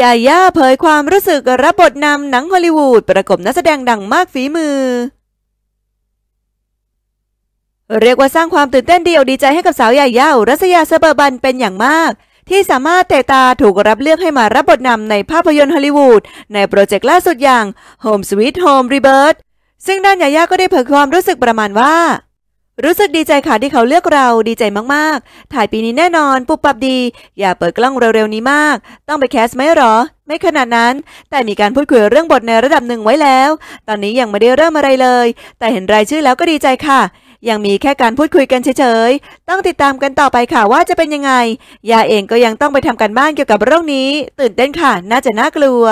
ยาย่าเผยความรู้สึกรับบทนำหนังฮอลลีวูดประกบนักแสดงดังมากฝีมือ เรียกว่าสร้างความตื่นเต้นดีอกดีใจให้กับสาวยาย่ารัศยาเซเบอร์บันเป็นอย่างมาก ที่สามารถเตะตาถูกรับเลือกให้มารับบทนำในภาพยนตร์ฮอลลีวูดในโปรเจกต์ล่าสุดอย่าง Home Sweet Home Rebirth ซึ่งด้านยาย่าก็ได้เผยความรู้สึกประมาณว่ารู้สึกดีใจค่ะ ที่เขาเลือกเรา ดีใจมาก ๆ ถ่ายปีนี้แน่นอน ปุบปับดี อย่าเปิดกล้องเร็ว ๆ นี้มาก ต้องไปแคสไหมหรอ ไม่ขนาดนั้น แต่มีการพูดคุยเรื่องบทในระดับหนึ่งไว้แล้ว ตอนนี้ยังไม่ได้เริ่มอะไรเลย แต่เห็นรายชื่อแล้วก็ดีใจค่ะ ยังมีแค่การพูดคุยกันเฉย ๆ ต้องติดตามกันต่อไปค่ะว่าจะเป็นยังไง ยาเองก็ยังต้องไปทำการบ้านเกี่ยวกับเรื่องนี้ ตื่นเต้นค่ะ น่าจะน่ากลัว